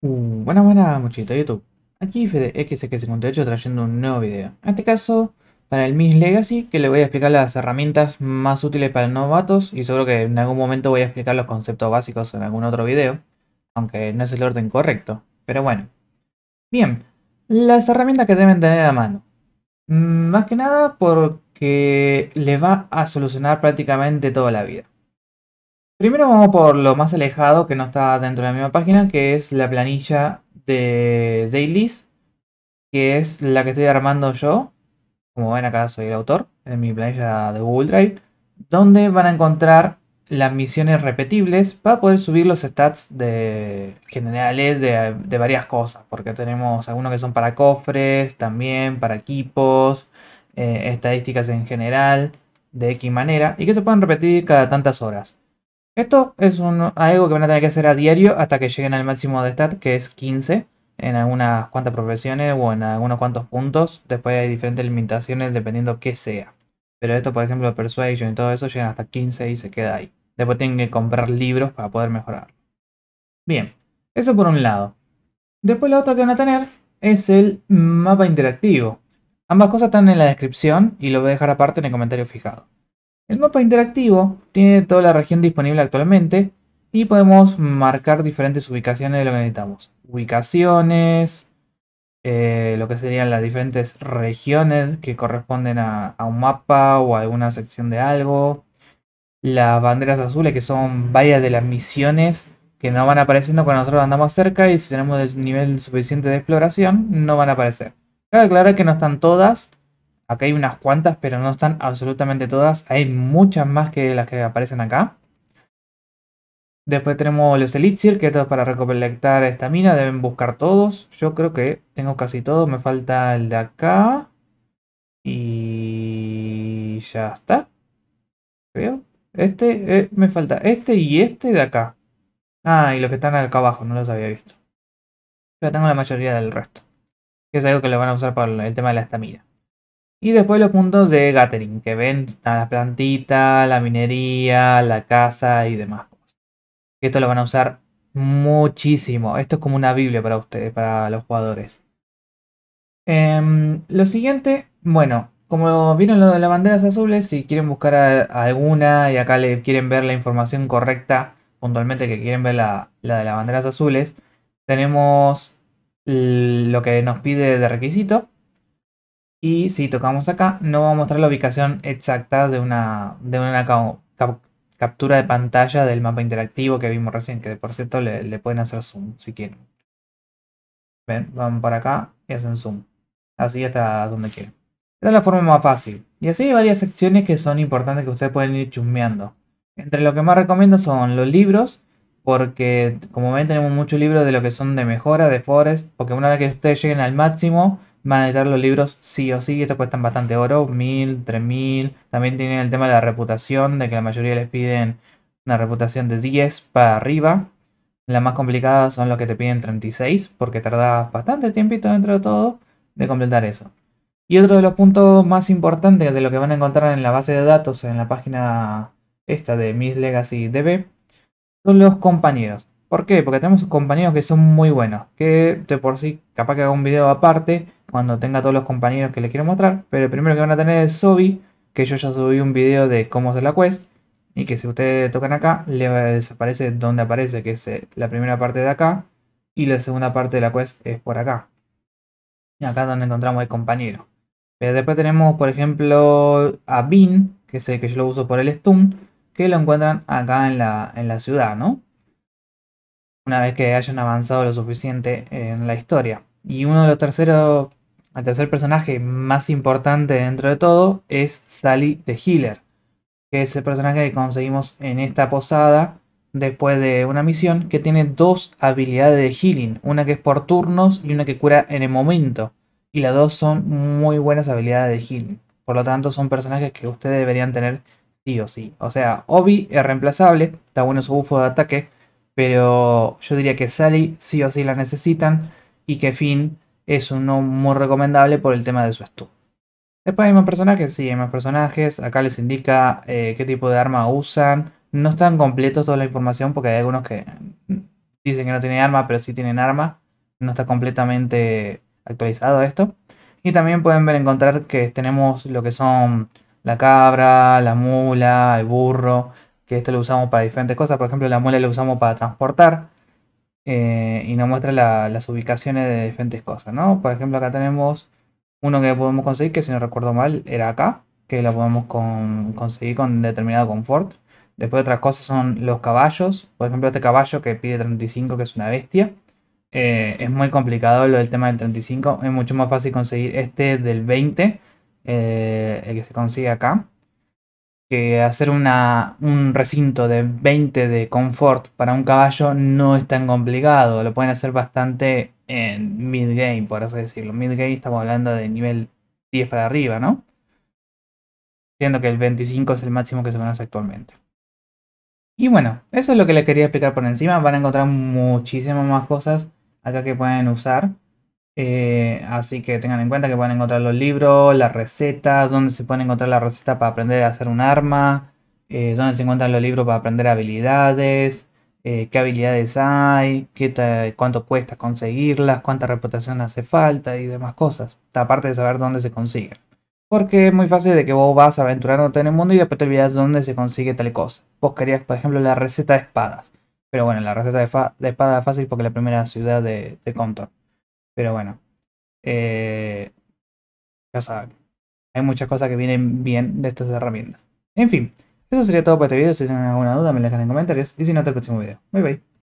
buenas, mm, buenas, muchachos de YouTube. Aquí fdxx 58 trayendo un nuevo video. En este caso, para el Miss Legacy, que le voy a explicar las herramientas más útiles para novatos y seguro que en algún momento voy a explicar los conceptos básicos en algún otro video, aunque no es el orden correcto, pero bueno. Bien, las herramientas que deben tener a mano. Mm, más que nada porque les va a solucionar prácticamente toda la vida. Primero vamos por lo más alejado que no está dentro de la misma página, que es la planilla de Dailies, que es la que estoy armando yo. Como ven acá soy el autor, en mi planilla de Google Drive, donde van a encontrar las misiones repetibles para poder subir los stats de generales de, varias cosas, porque tenemos algunos que son para cofres, también para equipos, eh, estadísticas en general, de X manera, y que se pueden repetir cada tantas horas. Esto es algo que van a tener que hacer a diario hasta que lleguen al máximo de stat, que es 15, en algunas cuantas profesiones o en algunos cuantos puntos. Después hay diferentes limitaciones dependiendo qué sea. Pero esto, por ejemplo, Persuasion y todo eso, llegan hasta 15 y se queda ahí. Después tienen que comprar libros para poder mejorar. Bien, eso por un lado. Después lo otro que van a tener es el mapa interactivo. Ambas cosas están en la descripción y lo voy a dejar aparte en el comentario fijado. El mapa interactivo tiene toda la región disponible actualmente y podemos marcar diferentes ubicaciones de lo que necesitamos. Ubicaciones, eh, lo que serían las diferentes regiones que corresponden a, a un mapa o a alguna sección de algo. Las banderas azules que son varias de las misiones que no van apareciendo cuando nosotros andamos cerca y si tenemos el nivel suficiente de exploración no van a aparecer. Cabe aclarar que no están todas, Acá hay unas cuantas, pero no están absolutamente todas. Hay muchas más que las que aparecen acá. Después tenemos los elixir, que esto es para recolectar estamina. Deben buscar todos. Yo creo que tengo casi todos. Me falta el de acá. Y ya está. Creo. Este, eh, me falta este y este de acá. Ah, y los que están acá abajo, no los había visto. Ya tengo la mayoría del resto. Que es algo que lo van a usar para el tema de la estamina. Y después los puntos de Gathering, que ven a la plantita, la minería, la casa y demás cosas. Esto lo van a usar muchísimo. Esto es como una Biblia para ustedes, para los jugadores. Em, lo siguiente, bueno, como vieron lo de las banderas azules, si quieren buscar alguna y acá le quieren ver la información correcta, puntualmente que quieren ver la de las banderas azules, tenemos lo que nos pide de requisito y si tocamos acá, no va a mostrar la ubicación exacta de una, de una captura de pantalla del mapa interactivo que vimos recién, que por cierto le, pueden hacer zoom si quieren. Ven, van para acá y hacen zoom. Así hasta donde quieren. Esta es la forma más fácil. Y así hay varias secciones que son importantes que ustedes pueden ir chusmeando. Entre lo que más recomiendo son los libros, porque como ven tenemos muchos libros de lo que son de mejora, de forest, porque una vez que ustedes lleguen al máximo, van a los libros sí o sí, te cuestan bastante oro, 1000, 3000. También tienen el tema de la reputación, de que la mayoría les piden una reputación de 10 para arriba. Las más complicadas son los que te piden 36, porque tardas bastante tiempito dentro de todo de completar eso. Y otro de los puntos más importantes de lo que van a encontrar en la base de datos, en la página esta de Miss Legacy DB, son los compañeros. ¿Por qué? Porque tenemos compañeros que son muy buenos, que de por sí capaz que haga un video aparte cuando tenga todos los compañeros que les quiero mostrar, pero el primero que van a tener es Sobi, que yo ya subí un video de cómo hacer la quest, y que si ustedes tocan acá, le desaparece donde aparece, que es eh, la primera parte de acá, y la segunda parte de la quest es por acá. Y acá es donde encontramos el compañero. Pero después tenemos, por ejemplo, a Bin, que es el que yo lo uso por el Stun, que lo encuentran acá en la ciudad, ¿no? una vez que hayan avanzado lo suficiente en la historia. Y uno de los terceros, el tercer personaje más importante dentro de todo es Sally de Healer, que es el personaje que conseguimos en esta posada después de una misión que tiene dos habilidades de healing, una que es por turnos y una que cura en el momento. Y las dos son muy buenas habilidades de healing. Por lo tanto, son personajes que ustedes deberían tener sí o sí. O sea, Obi es reemplazable, está bueno su bufo de ataque, pero yo diría que Sally sí o sí la necesitan y que Finn es uno muy recomendable por el tema de su estudio. Después hay más personajes, sí, hay más personajes. Acá les indica eh, qué tipo de arma usan. No están completos toda la información porque hay algunos que dicen que no tienen arma, pero sí tienen arma. No está completamente actualizado esto. Y también pueden ver, encontrar que tenemos lo que son la cabra, la mula, el burro que esto lo usamos para diferentes cosas. Por ejemplo, la muela la usamos para transportar eh, y nos muestra las ubicaciones de diferentes cosas, ¿no? Por ejemplo, acá tenemos uno que podemos conseguir, que si no recuerdo mal, era acá, que lo podemos conseguir con determinado confort. Después otras cosas son los caballos. Por ejemplo, este caballo que pide 35, que es una bestia. Eh, es muy complicado lo del tema del 35. Es mucho más fácil conseguir este del 20, eh, el que se consigue acá que hacer un recinto de 20 de confort para un caballo no es tan complicado. Lo pueden hacer bastante en mid-game, por así decirlo. Mid-game estamos hablando de nivel 10 para arriba, ¿no? Siendo que el 25 es el máximo que se conoce actualmente. Y bueno, eso es lo que les quería explicar por encima. Van a encontrar muchísimas más cosas acá que pueden usar. Eh, así que tengan en cuenta que pueden encontrar los libros, las recetas, donde se pueden encontrar la receta para aprender a hacer un arma, eh, donde se encuentran los libros para aprender habilidades, eh, qué habilidades hay, cuánto cuesta conseguirlas, cuánta reputación hace falta y demás cosas. Aparte de saber dónde se consigue. Porque es muy fácil de que vos vas aventurándote en el mundo y después te olvidas dónde se consigue tal cosa. Vos querías, por ejemplo, la receta de espadas. Pero bueno, la receta de, espadas espada es fácil porque es la primera ciudad de, de pero bueno, eh, ya saben, hay muchas cosas que vienen bien de estas herramientas. En fin, eso sería todo por este video. Si tienen alguna duda, me la dejan en comentarios. Y si no, hasta el próximo video. Bye bye.